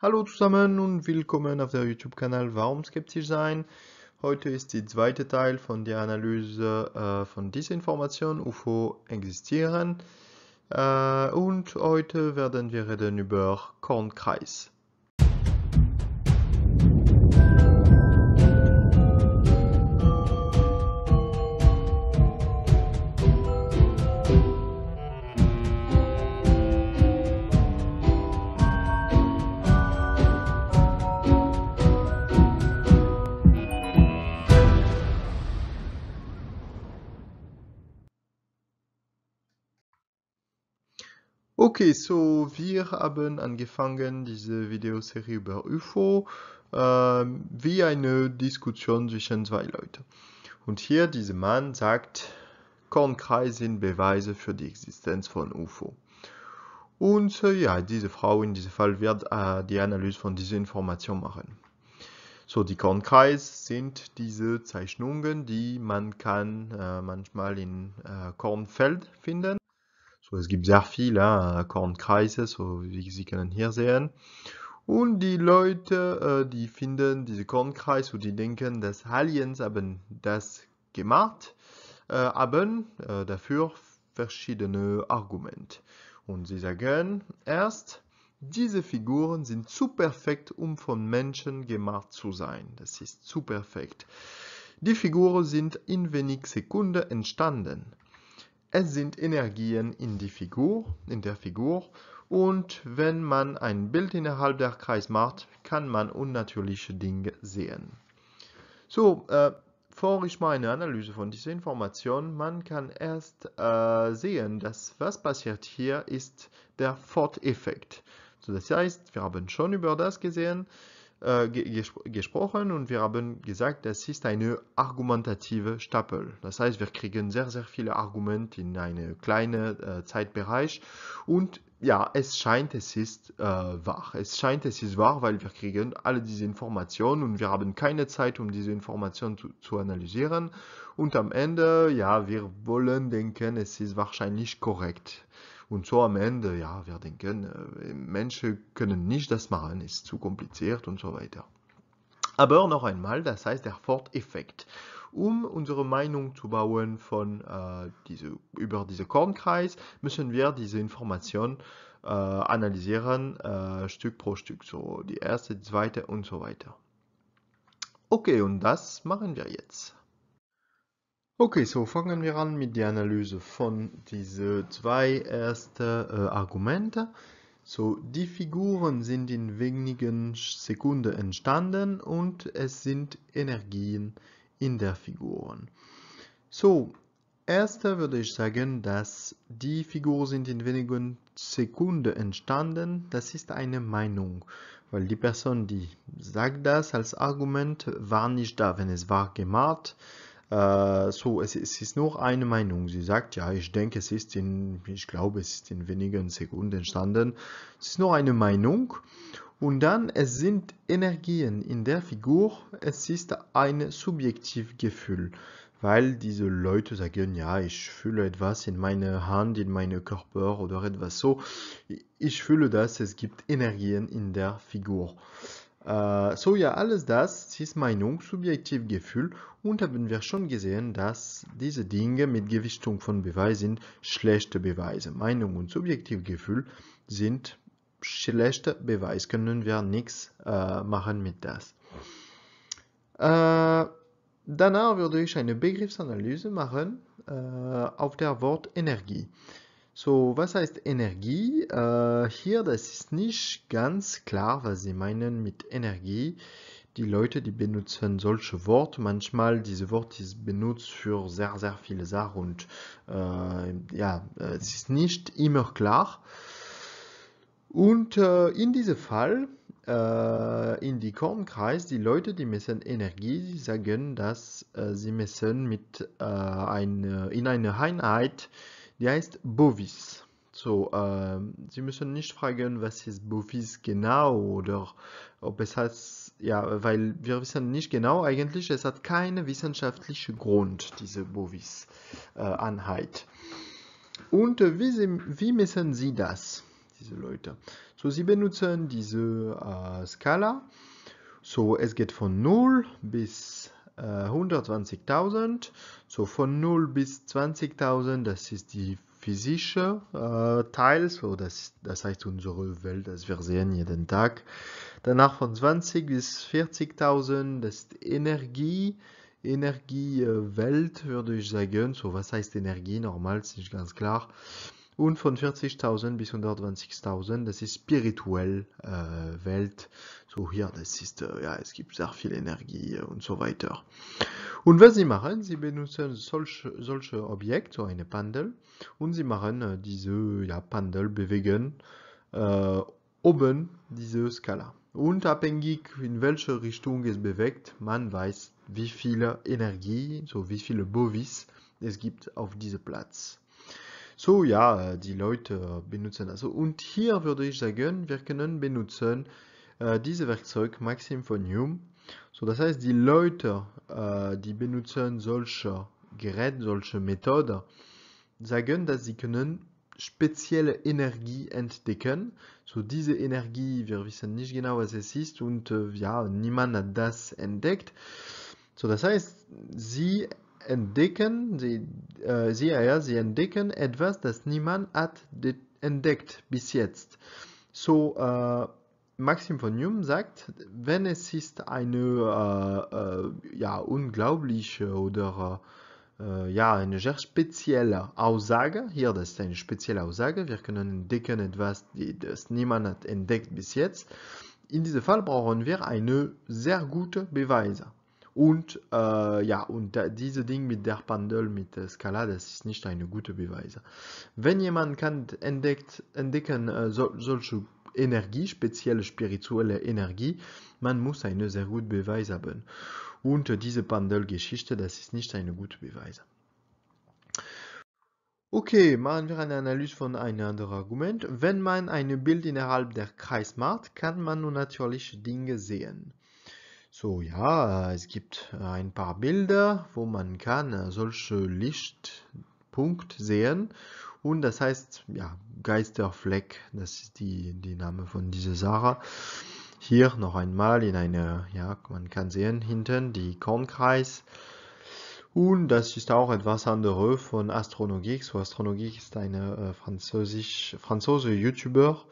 Hallo zusammen und willkommen auf der YouTube-Kanal Warum skeptisch sein? Heute ist der zweite Teil von der Analyse äh, von Disinformation, UFO existieren. Äh, und heute werden wir reden über Kornkreis. Okay, so wir haben angefangen diese Videoserie über UFO äh, wie eine Diskussion zwischen zwei Leuten. Und hier dieser Mann sagt, Kornkreis sind Beweise für die Existenz von UFO. Und äh, ja, diese Frau in diesem Fall wird äh, die Analyse von dieser Information machen. So, die Kornkreis sind diese Zeichnungen, die man kann äh, manchmal in äh, Kornfeld finden. So, es gibt sehr viele ja, äh, Kornkreise, so wie Sie können hier sehen. Und die Leute, äh, die finden diese Kornkreise und die denken, dass Aliens haben das gemacht, äh, haben äh, dafür verschiedene Argumente. Und sie sagen erst, diese Figuren sind zu perfekt, um von Menschen gemacht zu sein. Das ist zu perfekt. Die Figuren sind in wenig Sekunden entstanden. Es sind Energien in, die Figur, in der Figur und wenn man ein Bild innerhalb der Kreis macht, kann man unnatürliche Dinge sehen. So, äh, vor ich meine Analyse von dieser Information, man kann erst äh, sehen, dass was passiert hier ist der Fort-Effekt. So, das heißt, wir haben schon über das gesehen, äh, gesprochen und wir haben gesagt, das ist eine argumentative Stapel. Das heißt, wir kriegen sehr, sehr viele Argumente in einem kleinen äh, Zeitbereich und ja, es scheint, es ist äh, wahr. Es scheint, es ist wahr, weil wir kriegen alle diese Informationen und wir haben keine Zeit, um diese Informationen zu, zu analysieren. Und am Ende, ja, wir wollen denken, es ist wahrscheinlich korrekt. Und so am Ende, ja, wir denken, äh, Menschen können nicht das machen, ist zu kompliziert und so weiter. Aber noch einmal, das heißt der Forteffekt. Um unsere Meinung zu bauen von, äh, diese, über diesen Kornkreis, müssen wir diese Information äh, analysieren, äh, Stück pro Stück, so die erste, die zweite und so weiter. Okay, und das machen wir jetzt. Okay, so fangen wir an mit der Analyse von diesen zwei ersten äh, Argumente. So, die Figuren sind in wenigen Sekunden entstanden und es sind Energien in der Figuren. So, erster würde ich sagen, dass die Figuren sind in wenigen Sekunden entstanden. Das ist eine Meinung, weil die Person, die sagt das als Argument, war nicht da, wenn es war gemacht. Äh, so, es, es, ist nur eine Meinung. Sie sagt, ja, ich denke, es ist in, ich glaube, es ist in wenigen Sekunden entstanden. Es ist nur eine Meinung. Und dann, es sind Energien in der Figur. Es ist ein subjektives Gefühl weil diese Leute sagen, ja, ich fühle etwas in meiner Hand, in meinem Körper oder etwas so. Ich fühle das, es gibt Energien in der Figur. Äh, so ja, alles das ist Meinung, Subjektivgefühl und haben wir schon gesehen, dass diese Dinge mit Gewichtung von Beweis sind schlechte Beweise. Meinung und Subjektivgefühl sind schlechte Beweis, können wir nichts äh, machen mit das. Äh, danach würde ich eine Begriffsanalyse machen äh, auf der Wort Energie. So, was heißt Energie? Äh, hier, das ist nicht ganz klar, was sie meinen mit Energie. Die Leute, die benutzen solche Worte, manchmal diese Wort ist benutzt für sehr, sehr viele Sachen und äh, ja, es ist nicht immer klar. Und äh, in diesem Fall, äh, in die Kornkreis, die Leute, die messen Energie, sie sagen, dass äh, sie messen mit, äh, ein, in einer Einheit die heißt Bovis. So, äh, Sie müssen nicht fragen, was ist Bovis genau oder ob es heißt, ja, weil wir wissen nicht genau eigentlich, es hat keinen wissenschaftlichen Grund, diese bovis anheit Äh, Und äh, wie, wie messen Sie das, diese Leute? So, Sie benutzen diese äh, Skala. So, es geht von 0 bis 120.000. Äh, so von 0 bis 20.000, das ist die physische äh, Teil, so das, das heißt unsere Welt, das wir sehen jeden Tag. Danach von 20 bis 40.000, das ist Energie. Energiewelt, würde ich sagen. So, was heißt Energie? Normal, das ist nicht ganz klar. Und von 40.000 bis 120.000, das ist spirituell äh, Welt. So hier, das ist, äh, ja, es gibt sehr viel Energie und so weiter. Und was sie machen, sie benutzen solche, solche Objekte, so eine Pandel, und sie machen äh, diese ja, Pendel bewegen äh, oben diese Skala. Und abhängig in welche Richtung es bewegt, man weiß, wie viel Energie, so wie viele Bovis es gibt auf diesem Platz. So ja, äh, die Leute äh, benutzen also. Und hier würde ich sagen, wir können benutzen äh, dieses Werkzeug Maxim von Hume. So, das heißt, die Leute, äh, die benutzen solche Geräte, solche Methoden, sagen, dass sie können spezielle Energie entdecken. So diese Energie, wir wissen nicht genau, was es ist und äh, ja, niemand hat das entdeckt. So das heißt, sie entdecken, sie, äh, sie, ja, sie entdecken etwas, das niemand hat entdeckt bis jetzt. So, äh, Maxim von Hume sagt, wenn es ist eine äh, äh ja, unglaubliche oder äh, ja, eine sehr spezielle Aussage, hier das ist eine spezielle Aussage, wir können entdecken etwas, das niemand hat entdeckt bis jetzt. In diesem Fall brauchen wir eine sehr gute Beweise. Und äh, ja, und da, diese Ding mit der Pandel mit der Skala, das ist nicht eine gute Beweise. Wenn jemand kann entdeckt, entdecken äh, so, solche Energie, spezielle spirituelle Energie, man muss eine sehr gute Beweis haben. Und äh, diese pandel geschichte das ist nicht eine gute Beweise. Okay, machen wir eine Analyse von einem anderen Argument. Wenn man ein Bild innerhalb der Kreis macht, kann man nun natürlich Dinge sehen. So, ja, äh, es gibt äh, ein paar Bilder, wo man kann äh, solche Lichtpunkte sehen und das heißt, ja, Geisterfleck, das ist die, die Name von dieser Sache. Hier noch einmal in eine, ja, man kann sehen hinten die Kornkreis. Und das ist auch etwas anderes von Astronogix. Astronogix ist ein äh, französisch, französischer YouTuber.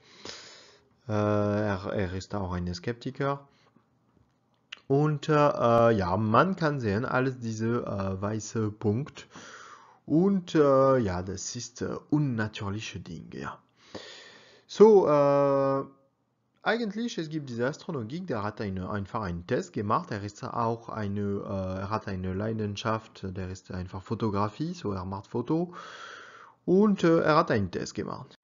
Äh, er, er ist auch ein Skeptiker. Und äh, ja, man kann sehen, alles diese äh, weiße Punkt. Und äh, ja, das ist äh, unnatürliche Dinge. Ja. So, äh, eigentlich, es gibt diese Astronomie, der hat eine, einfach einen Test gemacht, er ist auch eine, äh, er hat eine Leidenschaft, der ist einfach Fotografie, so er macht Foto und äh, er hat einen Test gemacht.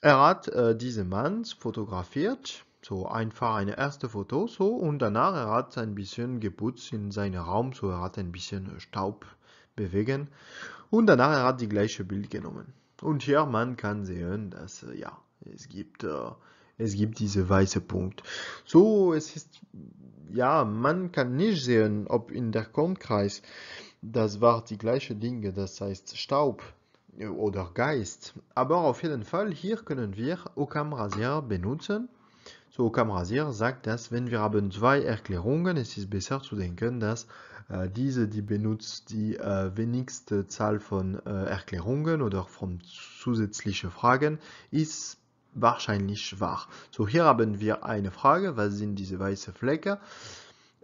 Er hat äh, diesen Mann fotografiert so einfach eine erste Foto so und danach er hat ein bisschen geputzt in seinem Raum, so er hat ein bisschen Staub bewegen und danach er hat die gleiche Bild genommen. Und hier man kann sehen, dass äh, ja, es gibt äh, es gibt diese weiße Punkt. So, es ist ja, man kann nicht sehen, ob in der Kornkreis das war die gleiche Dinge, das heißt Staub äh, oder Geist. Aber auf jeden Fall hier können wir Rasier benutzen so, Kamrasir sagt, dass wenn wir haben zwei Erklärungen, es ist besser zu denken, dass äh, diese, die benutzt die äh, wenigste Zahl von äh, Erklärungen oder von zusätzlichen Fragen, ist wahrscheinlich wahr. So, hier haben wir eine Frage, was sind diese weißen Flecken?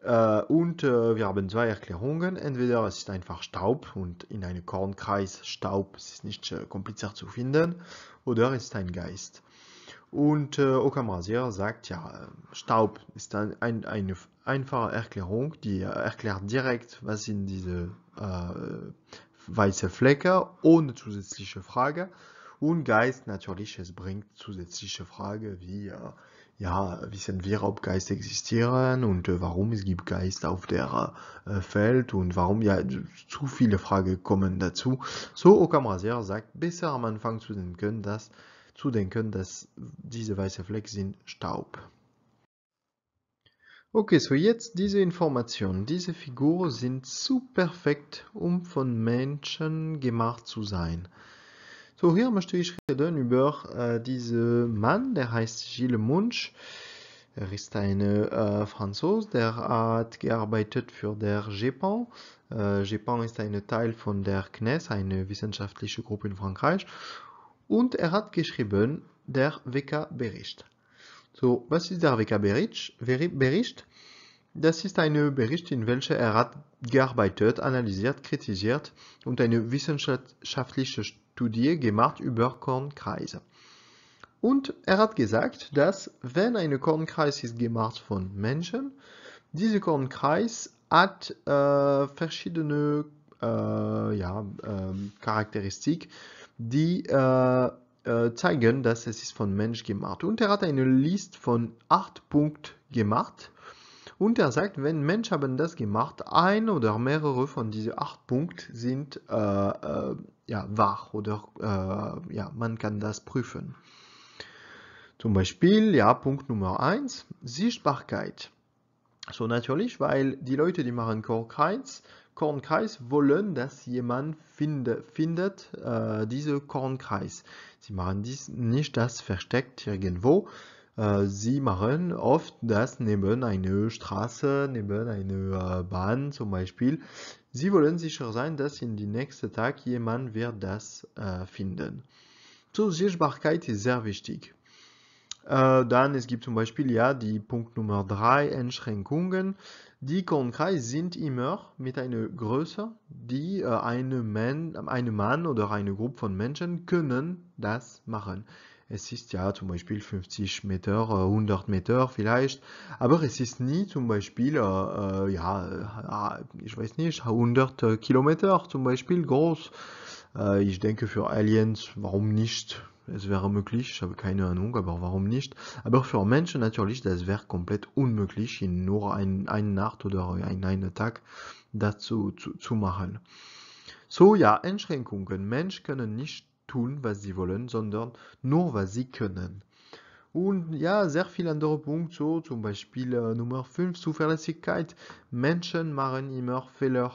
Äh, und äh, wir haben zwei Erklärungen. Entweder es ist einfach Staub und in einem Kornkreis Staub, es ist nicht äh, kompliziert zu finden, oder es ist ein Geist. Und äh, Okamasier sagt, ja, Staub ist ein, ein, eine einfache Erklärung, die erklärt direkt, was sind diese äh, weiße Flecke, ohne zusätzliche Frage. Und Geist natürlich, es bringt zusätzliche Frage wie, äh, ja, wissen wir, ob Geist existieren und äh, warum es gibt Geist auf der äh, Feld und warum ja zu viele Fragen kommen dazu. So Okamrasier sagt, besser am Anfang zu denken, dass zu denken, dass diese weiße Fleck sind Staub. Okay, so jetzt diese Information. Diese Figuren sind zu perfekt, um von Menschen gemacht zu sein. So, hier möchte ich reden über äh, diesen Mann, der heißt Gilles Munch. Er ist ein äh, Franzose, der hat gearbeitet für der GEPAN. Äh, GEPAN ist ein Teil von der CNES, eine wissenschaftliche Gruppe in Frankreich und er hat geschrieben der WK-Bericht. So, was ist der WK-Bericht? Das ist ein Bericht, in welchem er hat gearbeitet, analysiert, kritisiert und eine wissenschaftliche Studie gemacht über Kornkreise. Und er hat gesagt, dass wenn ein Kornkreis ist gemacht von Menschen, dieser Kornkreis hat äh, verschiedene äh, ja, äh, Charakteristik die äh, äh, zeigen, dass es ist von Mensch gemacht. Und er hat eine List von 8 Punkten gemacht. Und er sagt, wenn Mensch haben das gemacht, ein oder mehrere von diesen 8 Punkten sind äh, äh, ja, wahr oder äh, ja, man kann das prüfen. Zum Beispiel, ja, Punkt Nummer 1, Sichtbarkeit. So natürlich, weil die Leute, die machen Core Kornkreis wollen, dass jemand finde, findet äh, diese Kornkreis. Sie machen dies nicht das versteckt irgendwo. Äh, sie machen oft das neben einer Straße, neben einer äh, Bahn zum Beispiel. Sie wollen sicher sein, dass in den nächsten Tag jemand wird das äh, finden. Zur Sichtbarkeit ist sehr wichtig. Äh, dann es gibt zum Beispiel ja die Punkt Nummer 3 Einschränkungen. Die konkret sind immer mit einer Größe, die äh, eine, Man, eine Mann oder eine Gruppe von Menschen können das machen. Es ist ja zum Beispiel 50 Meter, 100 äh, Meter vielleicht, aber es ist nie zum Beispiel, äh, äh ja, ich weiß nicht, 100 Kilometer zum Beispiel groß. Äh, ich denke für Aliens, warum nicht? es wäre möglich, ich habe keine Ahnung, aber warum nicht? Aber für Menschen natürlich, das wäre komplett unmöglich, in nur ein, eine Nacht oder ein, einen Tag dazu zu, zu machen. So ja, Einschränkungen. Menschen können nicht tun, was sie wollen, sondern nur, was sie können. Und ja, sehr viele andere Punkte, so zum Beispiel äh, Nummer 5, Zuverlässigkeit. Menschen machen immer Fehler.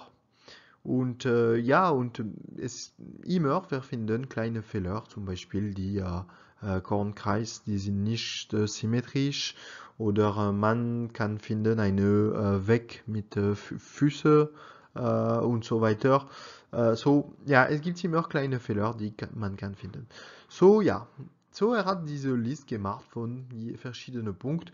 Und äh, ja, und ähm, es immer wir kleine Fehler, zum Beispiel die äh, Kornkreis, die sind nicht äh, symmetrisch oder äh, man kann finden eine äh, Weg mit äh, Füße und so weiter. so, ja, es gibt immer kleine Fehler, die man kann finden. So, ja, so er hat diese Liste gemacht von verschiedenen Punkten.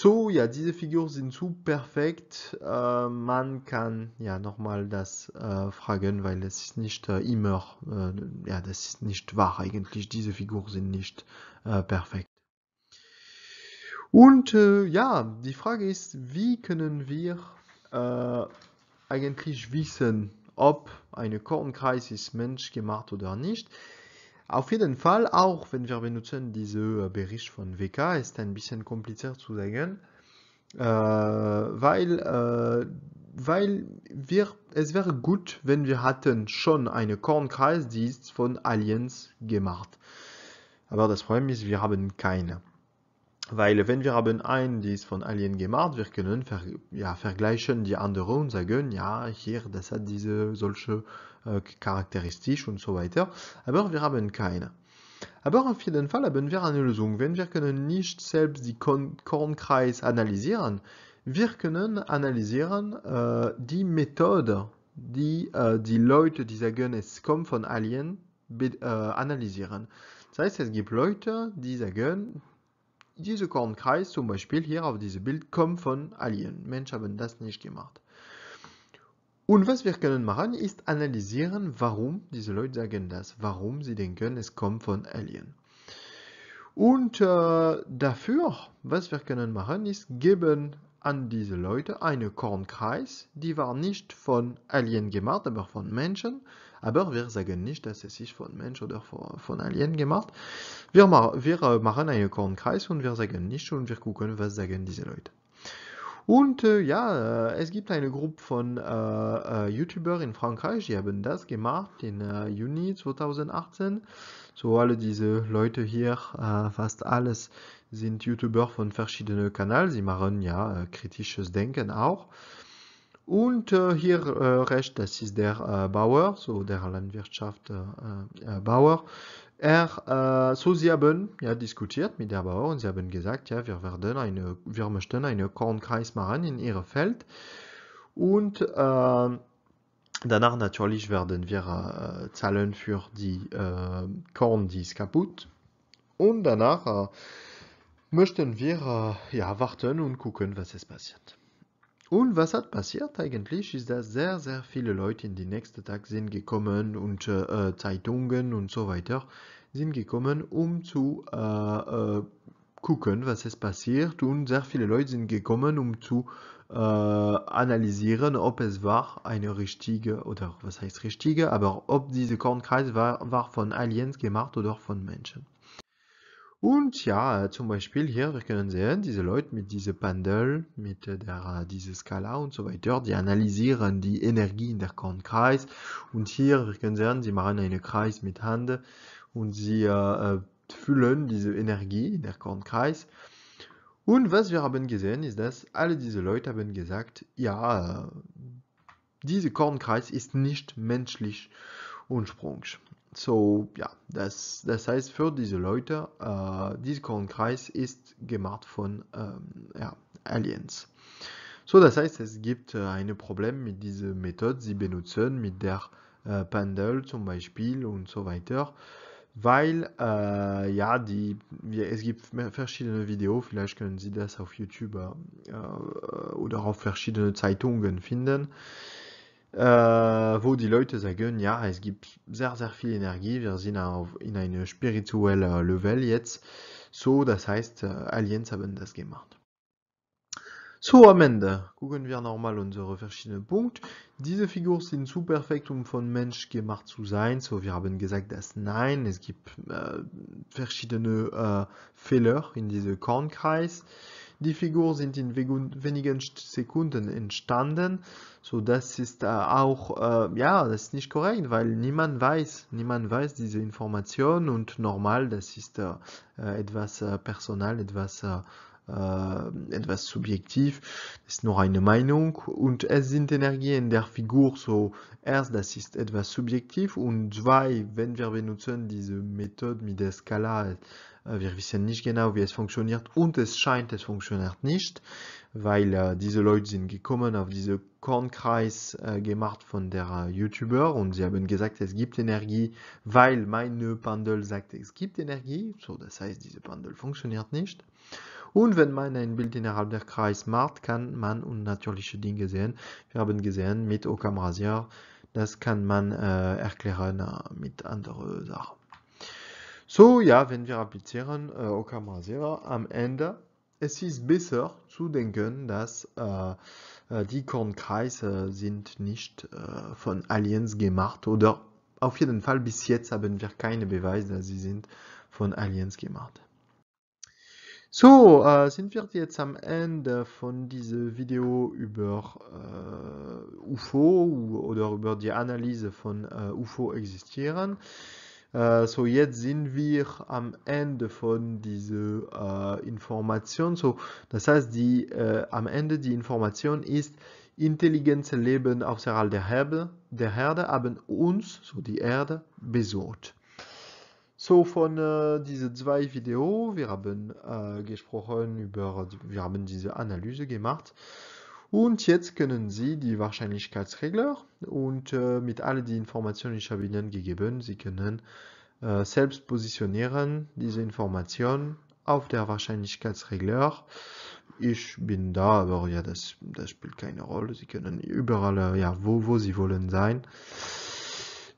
So, ja, diese Figuren sind zu perfekt. Äh, man kann ja nochmal das äh, fragen, weil es ist nicht äh, immer, äh, ja, das ist nicht wahr eigentlich. Diese Figuren sind nicht äh, perfekt. Und äh, ja, die Frage ist, wie können wir eigentlich wissen, ob eine Kornkreis ist menschgemacht oder nicht? Auf jeden Fall, auch wenn wir benutzen diese äh, Bericht von WK, ist ein bisschen kompliziert zu sagen, äh, weil, äh, weil wir, es wäre gut, wenn wir hatten schon eine Kornkreis, die ist von Aliens gemacht. Aber das Problem ist, wir haben keine. Weil wenn wir haben einen, die ist von Alien gemacht, wir können ver, ja, vergleichen die anderen und sagen, ja, hier, das hat diese solche äh, Charakteristik und so weiter. Aber wir haben keine. Aber auf jeden Fall haben wir eine Lösung. Wenn wir können nicht selbst die Kon Kornkreis analysieren, wir können analysieren äh, die Methode, die äh, die Leute, die sagen, es kommt von Alien, äh, analysieren. Das heißt, es gibt Leute, die sagen, diese Kornkreis zum Beispiel hier auf diesem Bild kommt von Alien. Mensch haben das nicht gemacht. Und was wir können machen, ist analysieren, warum diese Leute sagen das, warum sie denken, es kommt von Alien. Und äh, dafür, was wir können machen, ist geben an diese Leute eine Kornkreis, die war nicht von Alien gemacht, aber von Menschen. Aber wir sagen nicht, dass es sich von Mensch oder von Alien gemacht. Wir, wir machen einen Kornkreis und wir sagen nicht und wir gucken, was sagen diese Leute. Und äh, ja, äh, es gibt eine Gruppe von äh, äh, YouTuber in Frankreich, die haben das gemacht im äh, Juni 2018. So alle diese Leute hier, äh, fast alles sind YouTuber von verschiedenen Kanälen. Sie machen ja kritisches Denken auch. Und äh, hier äh, rechts, das ist der äh, Bauer, so der Landwirtschaft äh, äh, äh, Bauer. Er, so sie haben ja, diskutiert mit der Bauer und sie haben gesagt, ja, wir, werden eine, wir möchten einen Kornkreis machen in ihrem Feld. Und ähm, danach natürlich werden wir zahlen für die Korn, die ist kaputt. Und danach möchten wir ja, warten und gucken, was es passiert. Und was hat passiert eigentlich, ist, dass sehr, sehr viele Leute in den nächsten Tag sind gekommen und äh, äh, Zeitungen und so weiter sind gekommen, um zu äh, äh, gucken, was es passiert. Und sehr viele Leute sind gekommen, um zu äh, analysieren, ob es war eine richtige, oder was heißt richtige, aber ob diese Kornkreis war, war von Aliens gemacht oder von Menschen. Und ja, zum Beispiel hier, wir können sehen, diese Leute mit diesem Pendel, mit der, dieser Skala und so weiter, die analysieren die Energie in der Kornkreis. Und hier, wir können sehen, sie machen einen Kreis mit Hand und sie äh, füllen diese Energie in der Kornkreis. Und was wir haben gesehen, ist, dass alle diese Leute haben gesagt, ja, dieser Kornkreis ist nicht menschlich und ursprünglich. So, ja, das, das heißt für diese Leute, äh, dieser Kornkreis ist gemacht von ähm, ja, Aliens. So, das heißt, es gibt äh, ein Problem mit dieser Methode, sie benutzen mit der äh, Pendel zum Beispiel und so weiter, weil äh, ja, die, es gibt verschiedene Videos, vielleicht können Sie das auf YouTube äh, oder auf verschiedenen Zeitungen finden Euh, wo die Leute sagen, ja, es gibt sehr, sehr viel Energie, wir sind auf, in einem spirituellen äh, Level jetzt. So, das heißt, äh, Aliens haben das gemacht. So, am Ende gucken wir nochmal unsere verschiedenen Punkte. Diese Figuren sind zu perfekt, um von Mensch gemacht zu sein. So, wir haben gesagt, dass nein, es gibt äh, verschiedene äh, Fehler in diesem Kornkreis. Die Figur sind in wenigen Sekunden entstanden. So, das ist äh, auch, äh, ja, das ist nicht korrekt, weil niemand weiß, niemand weiß diese Information und normal, das ist äh, äh etwas äh, personal, etwas äh, äh, etwas subjektiv, das ist nur eine Meinung und es sind Energien der Figur, so erst das ist etwas subjektiv und zwei, wenn wir benutzen diese Methode mit der Skala, äh, wir wissen nicht genau, wie es funktioniert und es scheint, es funktioniert nicht, weil äh, diese Leute sind gekommen auf diese Kornkreis äh, gemacht von der äh, YouTuber und sie haben gesagt, es gibt Energie, weil meine Pendel sagt, es gibt Energie, so das heißt, diese Pendel funktioniert nicht. Und wenn man ein Bild innerhalb der Kreis macht, kann man unnatürliche Dinge sehen. Wir haben gesehen mit Occam Rasier, das kann man äh, erklären äh, mit anderen Sachen. So, ja, wenn wir applizieren äh, Occam Rasier am Ende, es ist besser zu denken, dass äh, äh die Kornkreise sind nicht äh, von Aliens gemacht oder auf jeden Fall bis jetzt haben wir keine Beweise, dass sie sind von Aliens gemacht. So, äh, sind wir jetzt am Ende von diesem Video über äh, UFO oder über die Analyse von äh, UFO existieren. Äh, so, jetzt sind wir am Ende von dieser äh, Information. So, das heißt, die, äh, am Ende die Information ist, intelligente Leben außerhalb der Erde, der Herde haben uns, so die Erde, besorgt. So von äh, diese zwei Videos, wir haben äh, gesprochen über, wir haben diese Analyse gemacht. Und jetzt können Sie die Wahrscheinlichkeitsregler und äh, mit all den Informationen, die ich habe Ihnen gegeben, Sie können äh, selbst positionieren diese Informationen auf der Wahrscheinlichkeitsregler. Ich bin da, aber ja, das, das spielt keine Rolle. Sie können überall, äh, ja, wo, wo Sie wollen sein.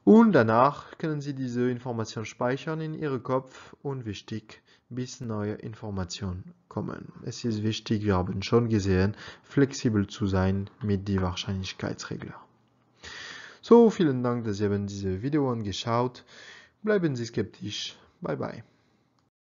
Und danach können Sie diese Information speichern in Ihrem Kopf und wichtig, bis neue Informationen kommen. Es ist wichtig, wir haben schon gesehen, flexibel zu sein mit den Wahrscheinlichkeitsregler. So, vielen Dank, dass Sie haben diese Video angeschaut. Bleiben Sie skeptisch. Bye bye.